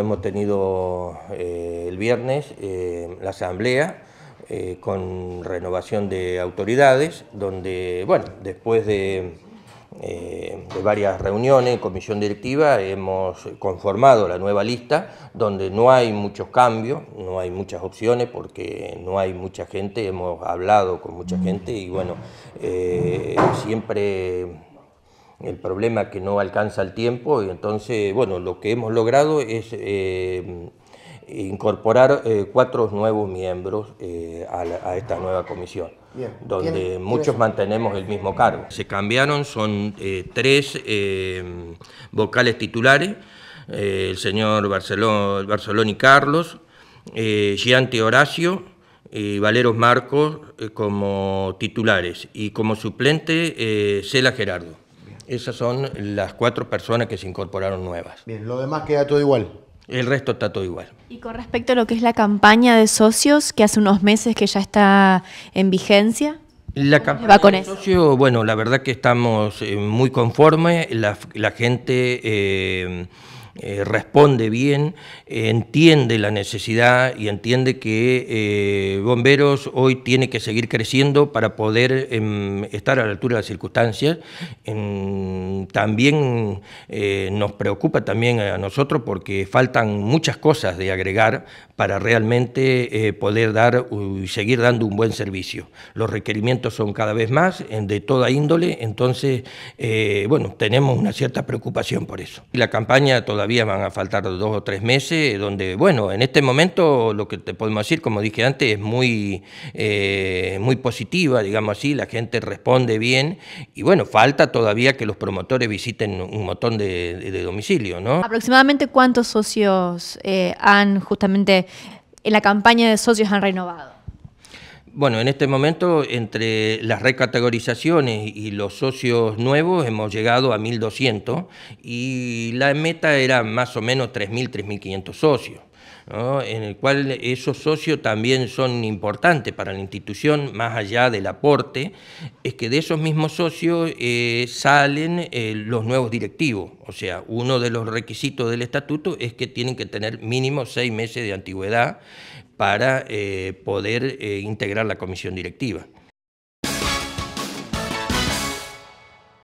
Hemos tenido eh, el viernes eh, la asamblea eh, con renovación de autoridades, donde, bueno, después de, de, varias reuniones, comisión directiva, hemos conformado la nueva lista, donde no hay muchos cambios, no hay muchas opciones, porque no hay mucha gente, hemos hablado con mucha gente y, bueno, siempre el problema es que no alcanza el tiempo y entonces, bueno, lo que hemos logrado es eh, incorporar eh, cuatro nuevos miembros eh, a, esta nueva comisión, donde muchos mantenemos el mismo cargo. Se cambiaron, son tres vocales titulares, el señor Barceló, y Carlos, Gianti Horacio, y Valeros Marcos como titulares y como suplente Sela Cela Gerardo. Esas son las cuatro personas que se incorporaron nuevas. Bien, lo demás queda todo igual. El resto está todo igual. Y con respecto a lo que es la campaña de socios, que hace unos meses que ya está en vigencia. La campaña con de socios, bueno, la verdad que estamos eh, muy conformes, la, gente... Eh, eh, responde bien, eh, entiende la necesidad y entiende que eh, Bomberos hoy tiene que seguir creciendo para poder em, estar a la altura de las circunstancias. Em, también nos preocupa también a nosotros porque faltan muchas cosas de agregar para realmente poder dar y seguir dando un buen servicio. Los requerimientos son cada vez más de toda índole, entonces, bueno, tenemos una cierta preocupación por eso. La campaña todavía todavía van a faltar dos o tres meses, donde, bueno, en este momento lo que te podemos decir, como dije antes, es muy, eh, muy positiva, digamos así, la gente responde bien y bueno, falta todavía que los promotores visiten un montón de, de, domicilios, ¿no? Aproximadamente cuántos socios eh, han justamente en la campaña de socios han renovado? Bueno, en este momento, entre las recategorizaciones y los socios nuevos, hemos llegado a 1.200 y la meta era más o menos 3.000, 3.500 socios. en el cual esos socios también son importantes para la institución, más allá del aporte, es que de esos mismos socios eh, salen eh, los nuevos directivos. O sea, uno de los requisitos del estatuto es que tienen que tener mínimo seis meses de antigüedad para eh, poder eh, integrar la comisión directiva.